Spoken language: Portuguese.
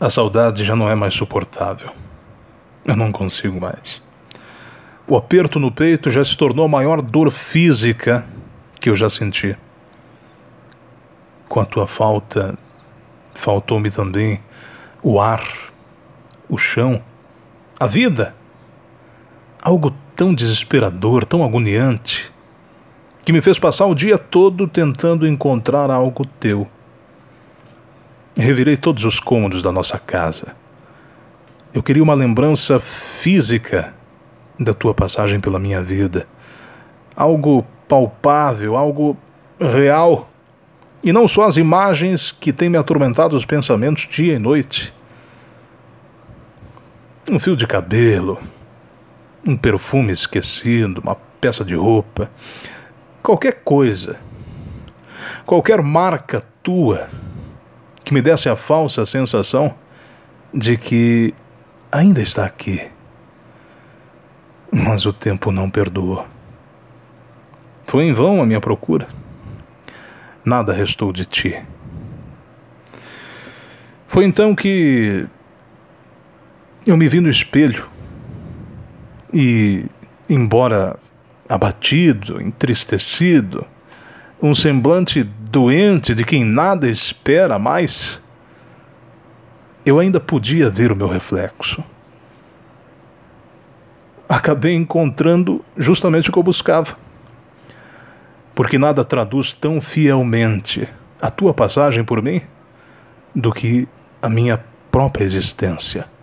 A saudade já não é mais suportável. Eu não consigo mais. O aperto no peito já se tornou a maior dor física que eu já senti. Com a tua falta, faltou-me também o ar, o chão, a vida. Algo tão desesperador, tão agoniante, que me fez passar o dia todo tentando encontrar algo teu. Revirei todos os cômodos da nossa casa. Eu queria uma lembrança física da tua passagem pela minha vida. Algo palpável, algo real. E não só as imagens que têm me atormentado os pensamentos dia e noite. Um fio de cabelo, um perfume esquecido, uma peça de roupa, qualquer coisa, qualquer marca tua que me desse a falsa sensação de que ainda está aqui. Mas o tempo não perdoou. Foi em vão a minha procura. Nada restou de ti. Foi então que eu me vi no espelho e, embora abatido, entristecido, um semblante doente de quem nada espera mais, eu ainda podia ver o meu reflexo. Acabei encontrando justamente o que eu buscava. Porque nada traduz tão fielmente a tua passagem por mim do que a minha própria existência.